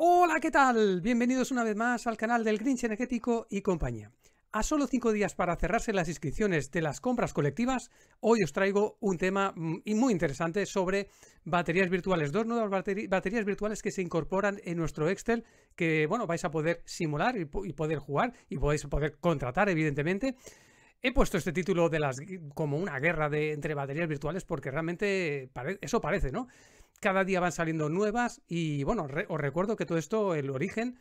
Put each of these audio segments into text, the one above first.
Hola, ¿qué tal? Bienvenidos una vez más al canal del Grinch Energético y compañía. A solo cinco días para cerrarse las inscripciones de las compras colectivas, hoy os traigo un tema mm, muy interesante sobre baterías virtuales, dos nuevas baterías virtuales que se incorporan en nuestro Excel que, bueno, vais a poder simular y, poder jugar y podéis poder contratar, evidentemente. He puesto este título de las como una guerra de, entre baterías virtuales porque realmente eso parece, ¿no? cada día van saliendo nuevas y bueno, os recuerdo que todo esto, el origen,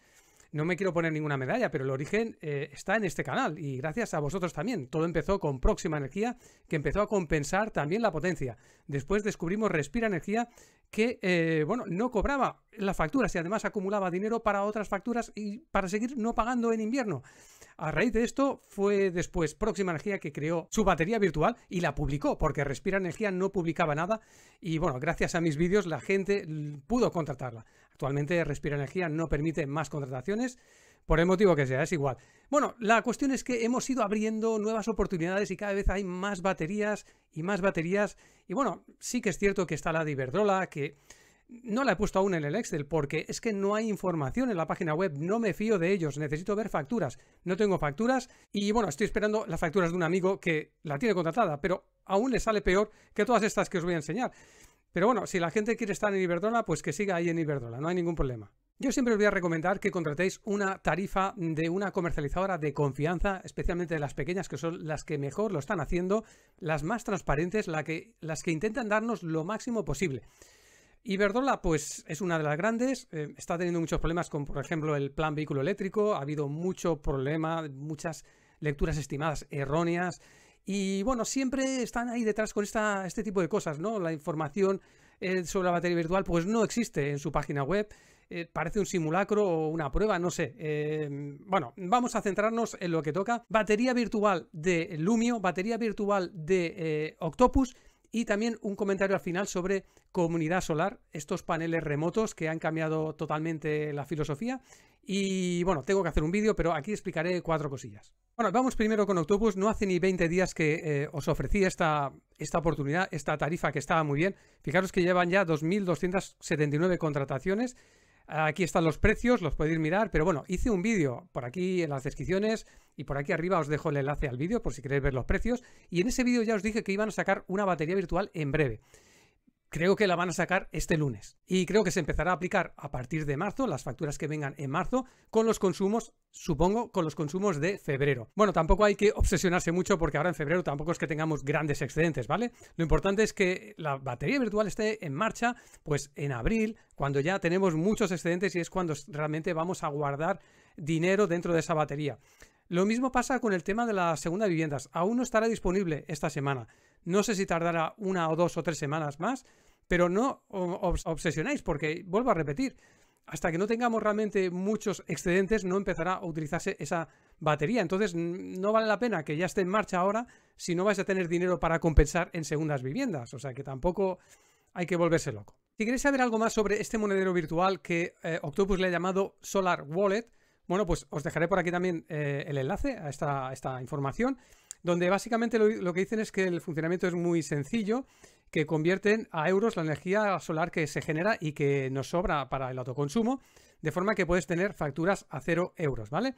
no me quiero poner ninguna medalla, pero el origen eh, está en este canal y gracias a vosotros también. Todo empezó con Próxima Energía, que empezó a compensar también la potencia. Después descubrimos Respira Energía, que eh, bueno, no cobraba las facturas y además acumulaba dinero para otras facturas y para seguir no pagando en invierno. A raíz de esto fue después Próxima Energía que creó su batería virtual y la publicó porque Respira Energía no publicaba nada y bueno, gracias a mis vídeos la gente pudo contratarla. Actualmente Respira Energía no permite más contrataciones por el motivo que sea, es igual. Bueno, la cuestión es que hemos ido abriendo nuevas oportunidades y cada vez hay más baterías y más baterías. Y bueno, sí que es cierto que está la de Iberdrola, que no la he puesto aún en el Excel porque es que no hay información en la página web, no me fío de ellos, necesito ver facturas, no tengo facturas y bueno, estoy esperando las facturas de un amigo que la tiene contratada, pero aún le sale peor que todas estas que os voy a enseñar. Pero bueno, si la gente quiere estar en Iberdrola, pues que siga ahí en Iberdrola, no hay ningún problema. Yo siempre os voy a recomendar que contratéis una tarifa de una comercializadora de confianza, especialmente de las pequeñas que son las que mejor lo están haciendo, las más transparentes, la que, las que intentan darnos lo máximo posible. y verdola pues es una de las grandes, eh, está teniendo muchos problemas con, por ejemplo, el plan vehículo eléctrico, ha habido mucho problema, muchas lecturas estimadas erróneas, y bueno, siempre están ahí detrás con esta, este tipo de cosas, ¿no? La información eh, sobre la batería virtual, pues no existe en su página web. Eh, parece un simulacro o una prueba, no sé. Eh, bueno, vamos a centrarnos en lo que toca. Batería virtual de Lumio, batería virtual de eh, Octopus y también un comentario al final sobre comunidad solar, estos paneles remotos que han cambiado totalmente la filosofía. Y bueno, tengo que hacer un vídeo, pero aquí explicaré cuatro cosillas. Bueno, vamos primero con Octopus. No hace ni 20 días que os ofrecí esta, esta oportunidad, esta tarifa que estaba muy bien. Fijaros que llevan ya 2.279 contrataciones. Aquí están los precios, los podéis mirar, pero bueno, hice un vídeo por aquí en las descripciones y por aquí arriba os dejo el enlace al vídeo por si queréis ver los precios. Y en ese vídeo ya os dije que iban a sacar una batería virtual en breve. Creo que la van a sacar este lunes y creo que se empezará a aplicar a partir de marzo, las facturas que vengan en marzo, con los consumos, supongo, con los consumos de febrero. Bueno, tampoco hay que obsesionarse mucho porque ahora en febrero tampoco es que tengamos grandes excedentes, ¿vale? Lo importante es que la batería virtual esté en marcha, pues en abril, cuando ya tenemos muchos excedentes y es cuando realmente vamos a guardar dinero dentro de esa batería. Lo mismo pasa con el tema de la segunda viviendas. Aún no estará disponible esta semana. No sé si tardará una o dos o tres semanas más, pero no os obsesionéis porque, vuelvo a repetir, hasta que no tengamos realmente muchos excedentes no empezará a utilizarse esa batería. Entonces no vale la pena que ya esté en marcha ahora si no vais a tener dinero para compensar en segundas viviendas. O sea que tampoco hay que volverse loco. Si queréis saber algo más sobre este monedero virtual que eh, Octopus le ha llamado Solar Wallet, bueno, pues os dejaré por aquí también eh, el enlace a esta información donde básicamente lo, que dicen es que el funcionamiento es muy sencillo, que convierten a euros la energía solar que se genera y que nos sobra para el autoconsumo, de forma que puedes tener facturas a cero euros, ¿vale?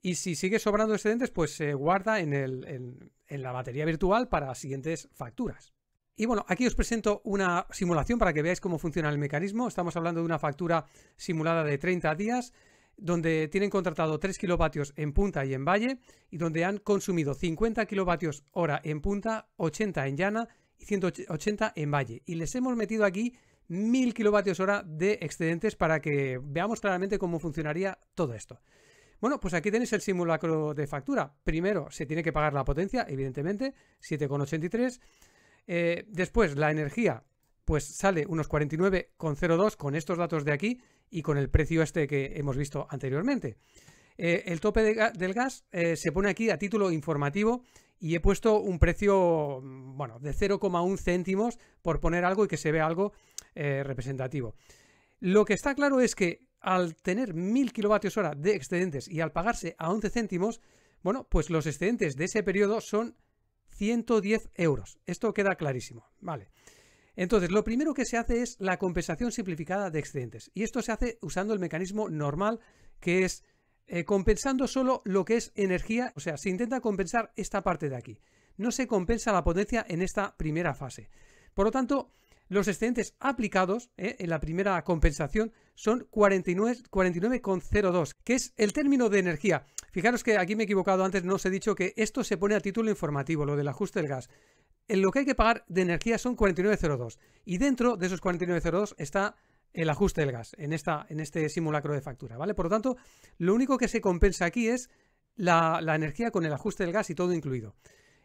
Y si sigue sobrando excedentes, pues se guarda en, en la batería virtual para siguientes facturas. Y bueno, aquí os presento una simulación para que veáis cómo funciona el mecanismo. Estamos hablando de una factura simulada de 30 días donde tienen contratado 3 kilovatios en punta y en valle y donde han consumido 50 kilovatios hora en punta, 80 en llana y 180 en valle. Y les hemos metido aquí 1000 kilovatios hora de excedentes para que veamos claramente cómo funcionaría todo esto. Bueno, pues aquí tenéis el simulacro de factura. Primero se tiene que pagar la potencia, evidentemente, 7,83. Eh, después la energía, pues sale unos 49,02 con estos datos de aquí y con el precio este que hemos visto anteriormente. Eh, el tope del gas eh, se pone aquí a título informativo y he puesto un precio, mm, bueno, de 0,1 céntimos por poner algo y que se vea algo eh, representativo. Lo que está claro es que al tener 1000 kWh de excedentes y al pagarse a 11 céntimos, bueno, pues los excedentes de ese periodo son 110 euros. Esto queda clarísimo, ¿vale? vale entonces, lo primero que se hace es la compensación simplificada de excedentes. Y esto se hace usando el mecanismo normal, que es eh, compensando solo lo que es energía. O sea, se intenta compensar esta parte de aquí. No se compensa la potencia en esta primera fase. Por lo tanto, los excedentes aplicados eh, en la primera compensación son 49,02, que es el término de energía. Fijaros que aquí me he equivocado antes, no os he dicho que esto se pone a título informativo, lo del ajuste del gas lo que hay que pagar de energía son 49,02. Y dentro de esos 49,02 está el ajuste del gas en, esta, en este simulacro de factura, ¿vale? Por lo tanto, lo único que se compensa aquí es la, energía con el ajuste del gas y todo incluido.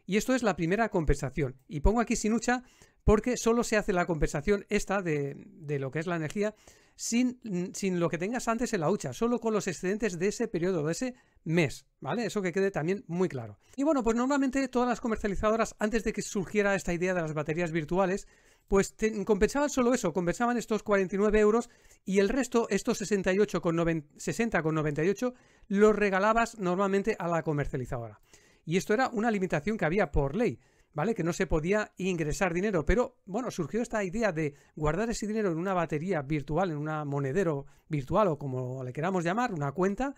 Y esto es la primera compensación. Y pongo aquí sinucha porque solo se hace la compensación esta de, de lo que es la energía sin, lo que tengas antes en la hucha, solo con los excedentes de ese periodo, de ese mes, ¿vale? Eso que quede también muy claro. Y bueno, pues normalmente todas las comercializadoras, antes de que surgiera esta idea de las baterías virtuales, pues compensaban solo eso, compensaban estos 49 euros y el resto, estos 60,98, los regalabas normalmente a la comercializadora. Y esto era una limitación que había por ley. ¿vale? Que no se podía ingresar dinero, pero bueno, surgió esta idea de guardar ese dinero en una batería virtual, en una monedero virtual o como le queramos llamar, una cuenta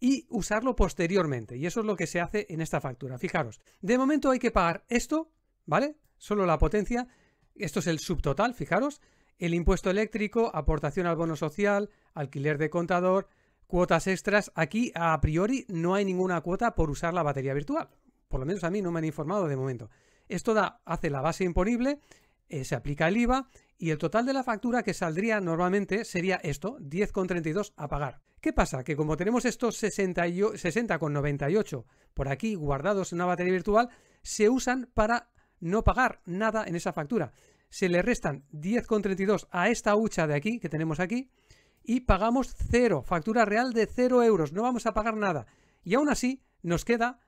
y usarlo posteriormente. Y eso es lo que se hace en esta factura. Fijaros, de momento hay que pagar esto, ¿vale? Solo la potencia. Esto es el subtotal, fijaros. El impuesto eléctrico, aportación al bono social, alquiler de contador, cuotas extras. Aquí a priori no hay ninguna cuota por usar la batería virtual por lo menos a mí no me han informado de momento. Esto da, hace la base imponible, eh, se aplica el IVA y el total de la factura que saldría normalmente sería esto, 10,32 a pagar. ¿Qué pasa? Que como tenemos estos 60,98 por aquí guardados en una batería virtual, se usan para no pagar nada en esa factura. Se le restan 10,32 a esta hucha de aquí, que tenemos aquí, y pagamos cero, factura real de 0 euros, no vamos a pagar nada. Y aún así nos queda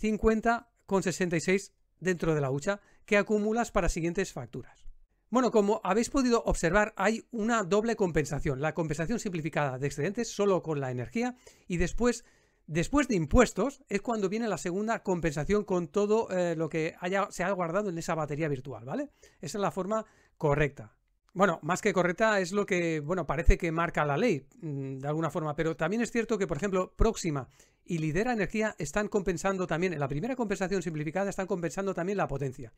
50,66 dentro de la hucha que acumulas para siguientes facturas. Bueno, como habéis podido observar, hay una doble compensación. La compensación simplificada de excedentes solo con la energía y después, después de impuestos, es cuando viene la segunda compensación con todo eh, lo que haya, se ha guardado en esa batería virtual, ¿vale? Esa es la forma correcta. Bueno, más que correcta es lo que, bueno, parece que marca la ley, mm, de alguna forma, pero también es cierto que, por ejemplo, Próxima y Lidera Energía están compensando también, en la primera compensación simplificada están compensando también la potencia.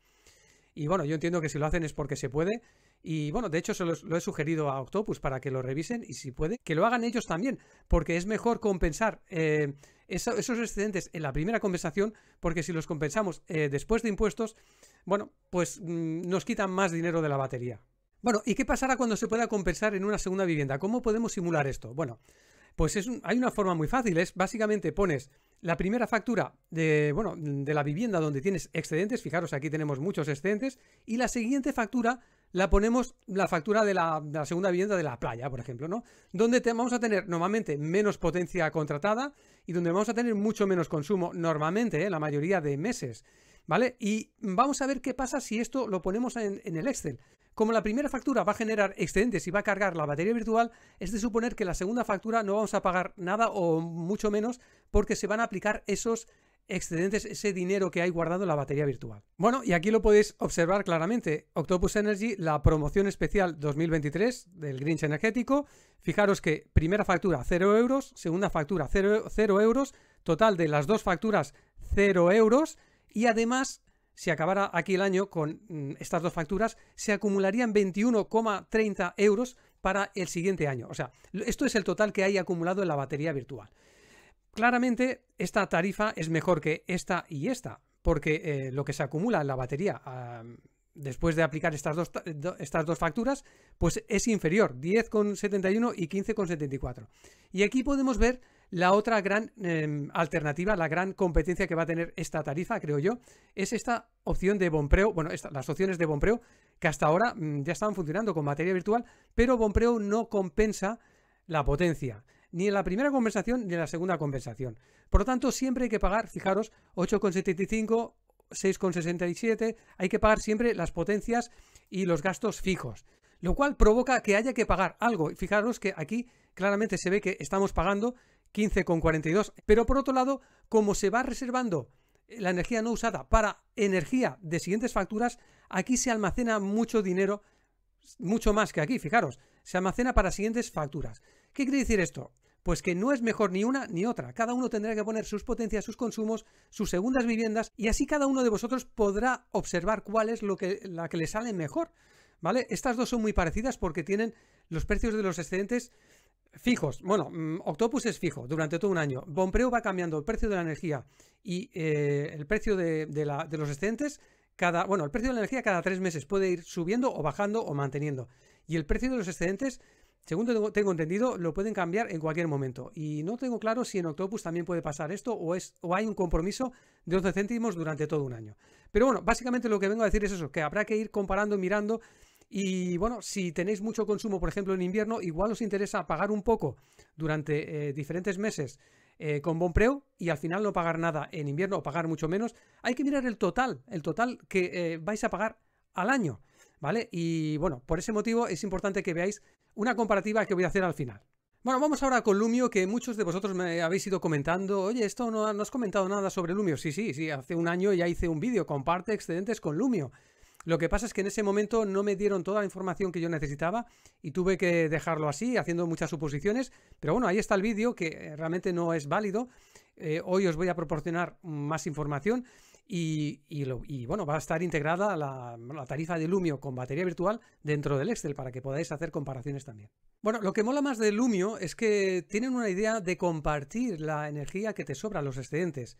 Y bueno, yo entiendo que si lo hacen es porque se puede, y bueno, de hecho se lo he sugerido a Octopus para que lo revisen y si puede, que lo hagan ellos también, porque es mejor compensar eh, esos excedentes en la primera compensación, porque si los compensamos eh, después de impuestos, bueno, pues mm, nos quitan más dinero de la batería. Bueno, ¿y qué pasará cuando se pueda compensar en una segunda vivienda? ¿Cómo podemos simular esto? Bueno, pues es hay una forma muy fácil, es básicamente pones la primera factura de, bueno, de la vivienda donde tienes excedentes, fijaros aquí tenemos muchos excedentes, y la siguiente factura la ponemos la factura de la, segunda vivienda de la playa, por ejemplo, ¿no? Donde vamos a tener normalmente menos potencia contratada y donde vamos a tener mucho menos consumo normalmente, ¿eh? la mayoría de meses. ¿vale? Y vamos a ver qué pasa si esto lo ponemos en, el Excel. Como la primera factura va a generar excedentes y va a cargar la batería virtual, es de suponer que la segunda factura no vamos a pagar nada o mucho menos porque se van a aplicar esos excedentes, ese dinero que hay guardado en la batería virtual. Bueno, y aquí lo podéis observar claramente. Octopus Energy, la promoción especial 2023 del Grinch energético. Fijaros que primera factura 0 euros, segunda factura 0, 0 euros, total de las dos facturas 0 euros y además, si acabara aquí el año con mm, estas dos facturas, se acumularían 21,30 euros para el siguiente año. O sea, esto es el total que hay acumulado en la batería virtual. Claramente, esta tarifa es mejor que esta y esta, porque eh, lo que se acumula en la batería ah, después de aplicar estas dos, estas dos facturas, pues es inferior, 10,71 y 15,74. Y aquí podemos ver la otra gran em, alternativa, la gran competencia que va a tener esta tarifa, creo yo, es esta opción de Bompreo, bueno, las opciones de Bompreo, que hasta ahora mm, ya estaban funcionando con materia virtual, pero Bompreo no compensa la potencia, ni en la primera compensación ni en la segunda compensación. Por lo tanto, siempre hay que pagar, fijaros, 8,75, 6,67, hay que pagar siempre las potencias y los gastos fijos, lo cual provoca que haya que pagar algo. Fijaros que aquí claramente se ve que estamos pagando 15,42. Pero por otro lado, como se va reservando la energía no usada para energía de siguientes facturas, aquí se almacena mucho dinero, mucho más que aquí, fijaros, se almacena para siguientes facturas. ¿Qué quiere decir esto? Pues que no es mejor ni una ni otra. Cada uno tendrá que poner sus potencias, sus consumos, sus segundas viviendas y así cada uno de vosotros podrá observar cuál es lo que, la que le sale mejor. ¿Vale? Estas dos son muy parecidas porque tienen los precios de los excedentes fijos. Bueno, mm, Octopus es fijo durante todo un año. Bompreo va cambiando el precio de la energía y eh, el precio de, los excedentes cada... Bueno, el precio de la energía cada tres meses puede ir subiendo o bajando o manteniendo. Y el precio de los excedentes, según tengo, entendido, lo pueden cambiar en cualquier momento. Y no tengo claro si en Octopus también puede pasar esto o, es, o hay un compromiso de 11 céntimos durante todo un año. Pero bueno, básicamente lo que vengo a decir es eso, que habrá que ir comparando, mirando y bueno, si tenéis mucho consumo, por ejemplo, en invierno, igual os interesa pagar un poco durante eh, diferentes meses eh, con Bonpreu y al final no pagar nada en invierno o pagar mucho menos. Hay que mirar el total, el total que eh, vais a pagar al año, ¿vale? Y bueno, por ese motivo es importante que veáis una comparativa que voy a hacer al final. Bueno, vamos ahora con Lumio, que muchos de vosotros me habéis ido comentando, oye, esto no, no has comentado nada sobre Lumio. Sí, sí, sí, hace un año ya hice un vídeo, comparte excedentes con Lumio. Lo que pasa es que en ese momento no me dieron toda la información que yo necesitaba y tuve que dejarlo así, haciendo muchas suposiciones. Pero bueno, ahí está el vídeo que eh, realmente no es válido. Eh, hoy os voy a proporcionar más información y, bueno, va a estar integrada la, la, tarifa de Lumio con batería virtual dentro del Excel para que podáis hacer comparaciones también. Bueno, lo que mola más de Lumio es que tienen una idea de compartir la energía que te sobra, los excedentes.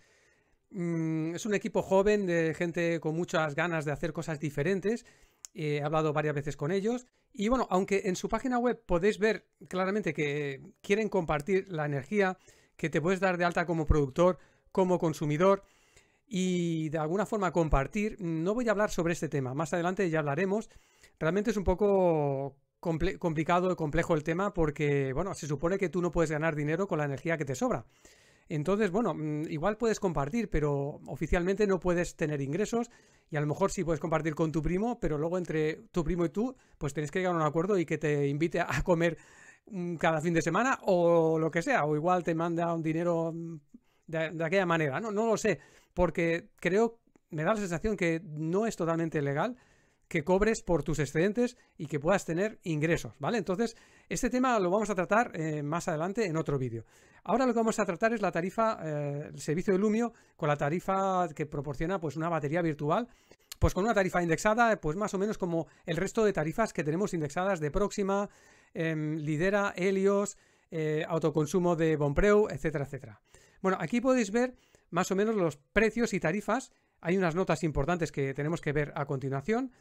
Mm, es un equipo joven de gente con muchas ganas de hacer cosas diferentes. Eh, he hablado varias veces con ellos. Y bueno, aunque en su página web podéis ver claramente que quieren compartir la energía que te puedes dar de alta como productor, como consumidor y de alguna forma compartir, no voy a hablar sobre este tema. Más adelante ya hablaremos. Realmente es un poco complicado y complejo el tema porque, bueno, se supone que tú no puedes ganar dinero con la energía que te sobra. Entonces, bueno, mm, igual puedes compartir, pero oficialmente no puedes tener ingresos y a lo mejor sí puedes compartir con tu primo, pero luego entre tu primo y tú, pues tenés que llegar a un acuerdo y que te invite a comer mm, cada fin de semana o lo que sea, o igual te manda un dinero mm, de, de aquella manera, no, no lo sé, porque creo, me da la sensación que no es totalmente legal que cobres por tus excedentes y que puedas tener ingresos, ¿vale? Entonces, este tema lo vamos a tratar eh, más adelante en otro vídeo. Ahora lo que vamos a tratar es la tarifa, eh, el servicio de Lumio con la tarifa que proporciona pues una batería virtual, pues con una tarifa indexada, pues más o menos como el resto de tarifas que tenemos indexadas de Próxima, em, Lidera, Helios, eh, autoconsumo de Bonpreu, etcétera, etcétera. Bueno, aquí podéis ver más o menos los precios y tarifas hay unas notas importantes que tenemos que ver a continuación.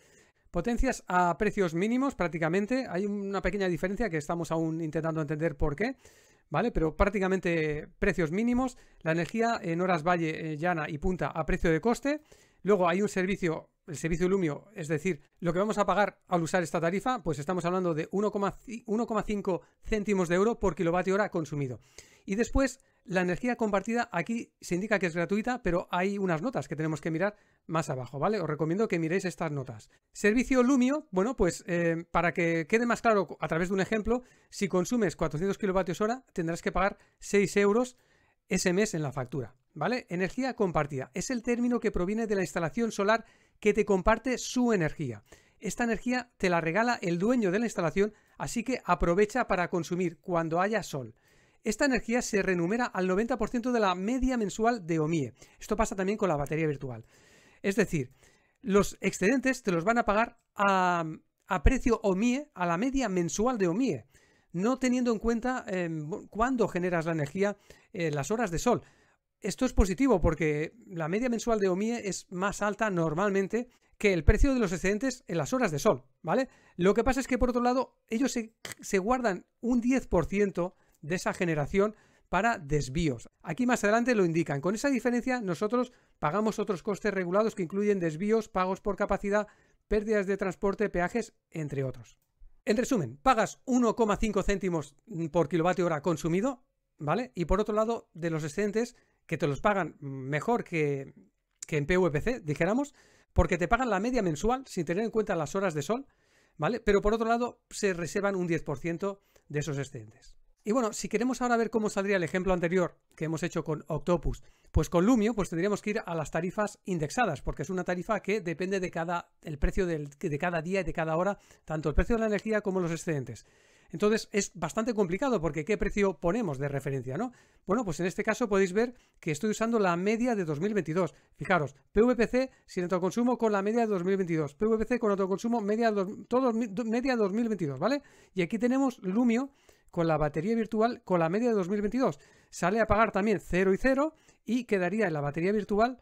Potencias a precios mínimos prácticamente. Hay una pequeña diferencia que estamos aún intentando entender por qué. ¿Vale? Pero prácticamente precios mínimos. La energía en horas valle, eh, llana y punta a precio de coste. Luego hay un servicio, el servicio Lumio, es decir, lo que vamos a pagar al usar esta tarifa, pues estamos hablando de 1,5 céntimos de euro por kilovatio hora consumido. Y después, la energía compartida aquí se indica que es gratuita, pero hay unas notas que tenemos que mirar más abajo, ¿vale? Os recomiendo que miréis estas notas. Servicio Lumio, bueno, pues eh, para que quede más claro a través de un ejemplo, si consumes 400 hora, tendrás que pagar 6 euros ese mes en la factura, ¿vale? Energía compartida es el término que proviene de la instalación solar que te comparte su energía. Esta energía te la regala el dueño de la instalación, así que aprovecha para consumir cuando haya sol. Esta energía se renumera al 90% de la media mensual de OMIE. Esto pasa también con la batería virtual. Es decir, los excedentes te los van a pagar a, precio OMIE, a la media mensual de OMIE, no teniendo en cuenta em, cuándo generas la energía, en eh, las horas de sol. Esto es positivo porque la media mensual de OMIE es más alta normalmente que el precio de los excedentes en las horas de sol, ¿vale? Lo que pasa es que por otro lado, ellos se, se guardan un 10% de esa generación para desvíos. Aquí más adelante lo indican. Con esa diferencia nosotros pagamos otros costes regulados que incluyen desvíos, pagos por capacidad, pérdidas de transporte, peajes, entre otros. En resumen, pagas 1,5 céntimos por kilovatio hora consumido, ¿vale? Y por otro lado, de los excedentes, que te los pagan mejor que, en PVPC, dijéramos, porque te pagan la media mensual sin tener en cuenta las horas de sol, ¿vale? Pero por otro lado, se reservan un 10% de esos excedentes. Y bueno, si queremos ahora ver cómo saldría el ejemplo anterior que hemos hecho con Octopus, pues con Lumio pues tendríamos que ir a las tarifas indexadas, porque es una tarifa que depende de cada el precio de cada día y de cada hora, tanto el precio de la energía como los excedentes. Entonces es bastante complicado porque qué precio ponemos de referencia, ¿no? Bueno, pues en este caso podéis ver que estoy usando la media de 2022. Fijaros, PVPC sin autoconsumo con la media de 2022, PVPC con autoconsumo media, media 2022, ¿vale? Y aquí tenemos Lumio con la batería virtual con la media de 2022. Sale a pagar también 0 y 0 y quedaría en la batería virtual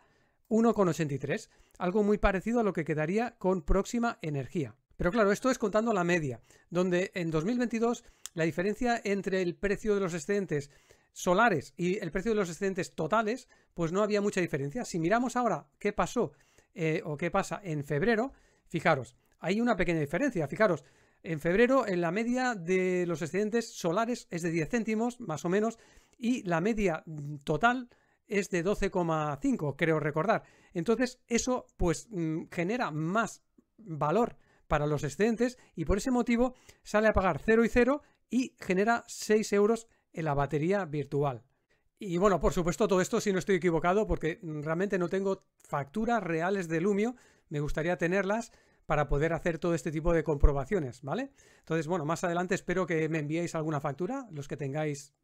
1,83, algo muy parecido a lo que quedaría con próxima energía. Pero claro, esto es contando la media, donde en 2022 la diferencia entre el precio de los excedentes solares y el precio de los excedentes totales, pues no había mucha diferencia. Si miramos ahora qué pasó eh, o qué pasa en febrero, fijaros, hay una pequeña diferencia. Fijaros, en febrero, en la media de los excedentes solares es de 10 céntimos, más o menos, y la media mm, total es de 12,5, creo recordar. Entonces, eso pues mm, genera más valor para los excedentes y por ese motivo sale a pagar 0 y 0 y genera 6 euros en la batería virtual. Y bueno, por supuesto, todo esto si no estoy equivocado, porque mm, realmente no tengo facturas reales de Lumio, me gustaría tenerlas, para poder hacer todo este tipo de comprobaciones, ¿vale? Entonces, bueno, más adelante espero que me enviéis alguna factura, los que tengáis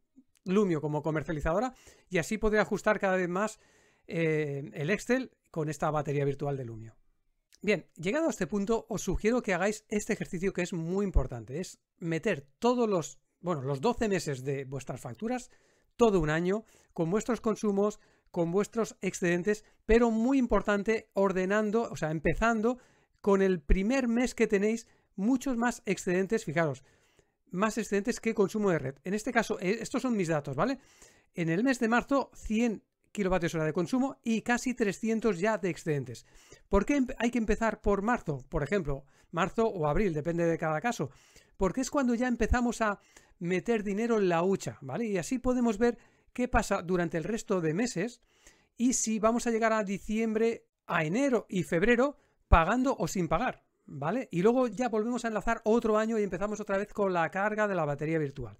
Lumio como comercializadora, y así podré ajustar cada vez más eh, el Excel con esta batería virtual de Lumio. Bien, llegado a este punto, os sugiero que hagáis este ejercicio que es muy importante, es meter todos los, bueno, los 12 meses de vuestras facturas, todo un año, con vuestros consumos, con vuestros excedentes, pero muy importante, ordenando, o sea, empezando con el primer mes que tenéis muchos más excedentes, fijaros, más excedentes que consumo de red. En este caso, eh, estos son mis datos, ¿vale? En el mes de marzo, 100 kilovatios hora de consumo y casi 300 ya de excedentes. ¿Por qué hay que empezar por marzo? Por ejemplo, marzo o abril, depende de cada caso. Porque es cuando ya empezamos a meter dinero en la hucha, ¿vale? Y así podemos ver qué pasa durante el resto de meses y si vamos a llegar a diciembre, a enero y febrero, pagando o sin pagar, ¿vale? Y luego ya volvemos a enlazar otro año y empezamos otra vez con la carga de la batería virtual.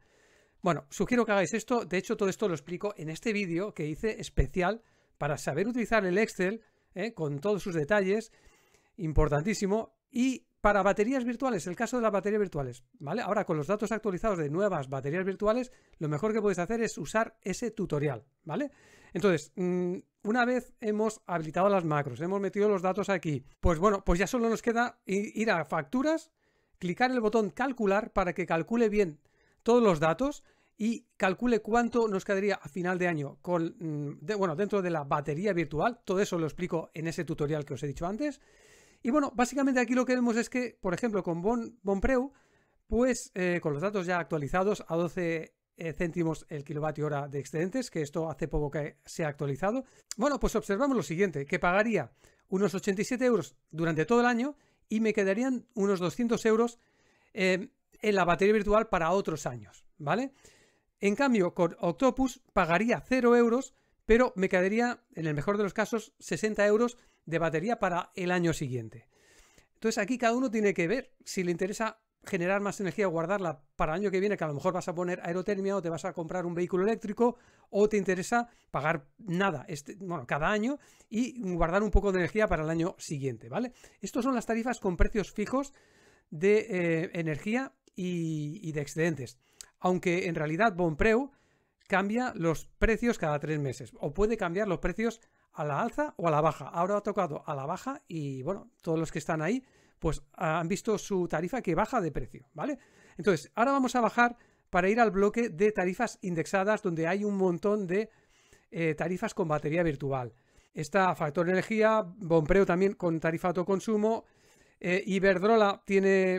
Bueno, sugiero que hagáis esto, de hecho todo esto lo explico en este vídeo que hice especial para saber utilizar el Excel ¿eh? con todos sus detalles, importantísimo, y para baterías virtuales, el caso de las baterías virtuales, ¿vale? Ahora con los datos actualizados de nuevas baterías virtuales, lo mejor que podéis hacer es usar ese tutorial, ¿vale? Entonces, mm, una vez hemos habilitado las macros, hemos metido los datos aquí, pues bueno, pues ya solo nos queda ir a facturas, clicar el botón calcular para que calcule bien todos los datos y calcule cuánto nos quedaría a final de año mm, bueno, dentro de la batería virtual. Todo eso lo explico en ese tutorial que os he dicho antes. Y bueno, básicamente aquí lo que vemos es que, por ejemplo, con bon, Bonpreu, pues eh, con los datos ya actualizados a 12 eh, céntimos el kilovatio hora de excedentes, que esto hace poco que se ha actualizado. Bueno, pues observamos lo siguiente, que pagaría unos 87 euros durante todo el año y me quedarían unos 200 euros em, en la batería virtual para otros años, ¿vale? En cambio, con Octopus pagaría 0 euros, pero me quedaría, en el mejor de los casos, 60 euros de batería para el año siguiente. Entonces aquí cada uno tiene que ver si le interesa generar más energía, guardarla para el año que viene, que a lo mejor vas a poner aerotermia o te vas a comprar un vehículo eléctrico o te interesa pagar nada, este, cada año y guardar un poco de energía para el año siguiente, ¿vale? Estas son las tarifas con precios fijos de eh, energía y, y, de excedentes. Aunque en realidad Bonpreu cambia los precios cada tres meses o puede cambiar los precios a la alza o a la baja. Ahora ha tocado a la baja y bueno, todos los que están ahí pues han visto su tarifa que baja de precio, ¿vale? Entonces, ahora vamos a bajar para ir al bloque de tarifas indexadas donde hay un montón de eh, tarifas con batería virtual. Está Factor Energía, Bompreo también con tarifa autoconsumo, eh, Iberdrola tiene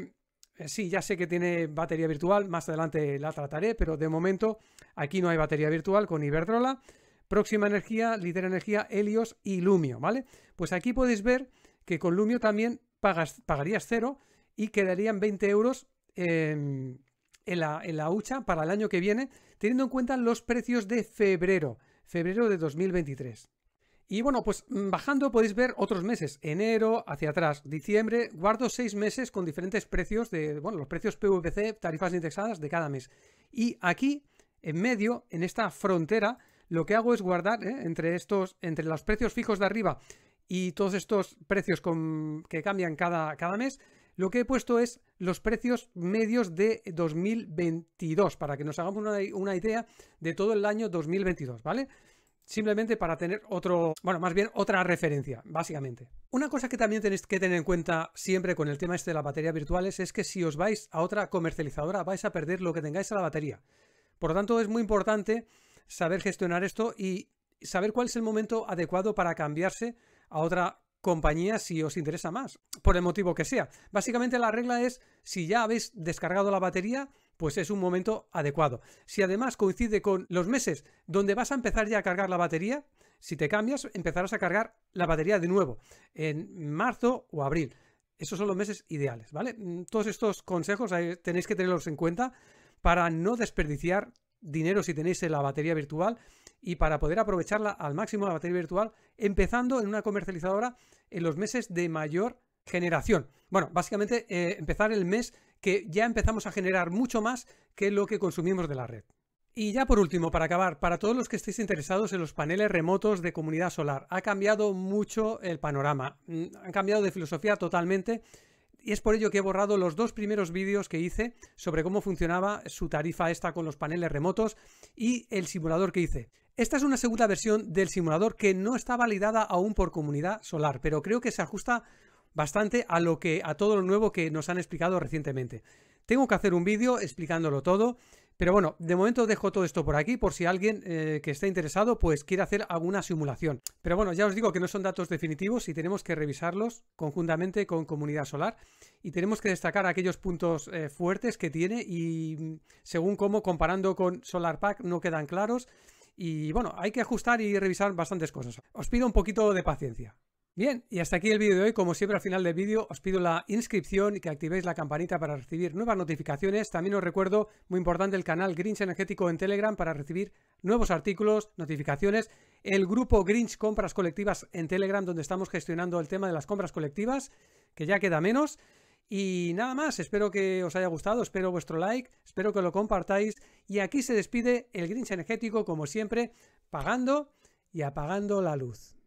eh, sí, ya sé que tiene batería virtual, más adelante la trataré, pero de momento aquí no hay batería virtual con Iberdrola. Próxima Energía, Líder Energía, Helios y Lumio, ¿vale? Pues aquí podéis ver que con Lumio también pagarías cero y quedarían 20 euros en, la, en hucha para el año que viene, teniendo en cuenta los precios de febrero, febrero de 2023. Y bueno, pues mm, bajando podéis ver otros meses, enero hacia atrás, diciembre, guardo seis meses con diferentes precios de, bueno, los precios PVPC, tarifas indexadas de cada mes. Y aquí, en medio, en esta frontera, lo que hago es guardar ¿eh? entre estos, entre los precios fijos de arriba y todos estos precios que cambian cada, cada mes, lo que he puesto es los precios medios de 2022, para que nos hagamos una, una idea de todo el año 2022, ¿vale? simplemente para tener otro, bueno, más bien otra referencia, básicamente. Una cosa que también tenéis que tener en cuenta siempre con el tema este de las baterías virtuales es que si os vais a otra comercializadora vais a perder lo que tengáis a la batería. Por lo tanto, es muy importante saber gestionar esto y saber cuál es el momento adecuado para cambiarse a otra compañía si os interesa más, por el motivo que sea. Básicamente la regla es, si ya habéis descargado la batería, pues es un momento adecuado. Si además coincide con los meses donde vas a empezar ya a cargar la batería, si te cambias, empezarás a cargar la batería de nuevo en marzo o abril. Esos son los meses ideales, ¿vale? Mm, todos estos consejos tenéis que tenerlos en cuenta para no desperdiciar dinero si tenéis la batería virtual y para poder aprovecharla al máximo la batería virtual, empezando en una comercializadora en los meses de mayor generación. Bueno, básicamente eh, empezar el mes que ya empezamos a generar mucho más que lo que consumimos de la red. Y ya por último, para acabar, para todos los que estéis interesados en los paneles remotos de comunidad solar, ha cambiado mucho el panorama, mm, han cambiado de filosofía totalmente y es por ello que he borrado los dos primeros vídeos que hice sobre cómo funcionaba su tarifa esta con los paneles remotos y el simulador que hice. Esta es una segunda versión del simulador que no está validada aún por comunidad solar, pero creo que se ajusta bastante a lo que a todo lo nuevo que nos han explicado recientemente. Tengo que hacer un vídeo explicándolo todo pero bueno, de momento dejo todo esto por aquí por si alguien eh, que esté interesado pues quiere hacer alguna simulación. Pero bueno, ya os digo que no son datos definitivos y tenemos que revisarlos conjuntamente con Comunidad Solar y tenemos que destacar aquellos puntos eh, fuertes que tiene y mm, según cómo comparando con Pack no quedan claros y bueno, hay que ajustar y revisar bastantes cosas. Os pido un poquito de paciencia. Bien, y hasta aquí el vídeo de hoy. Como siempre al final del vídeo os pido la inscripción y que activéis la campanita para recibir nuevas notificaciones. También os recuerdo, muy importante, el canal Grinch Energético en Telegram para recibir nuevos artículos, notificaciones. El grupo Grinch Compras Colectivas en Telegram donde estamos gestionando el tema de las compras colectivas, que ya queda menos. Y nada más, espero que os haya gustado, espero vuestro like, espero que lo compartáis. Y aquí se despide el Grinch Energético, como siempre, pagando y apagando la luz.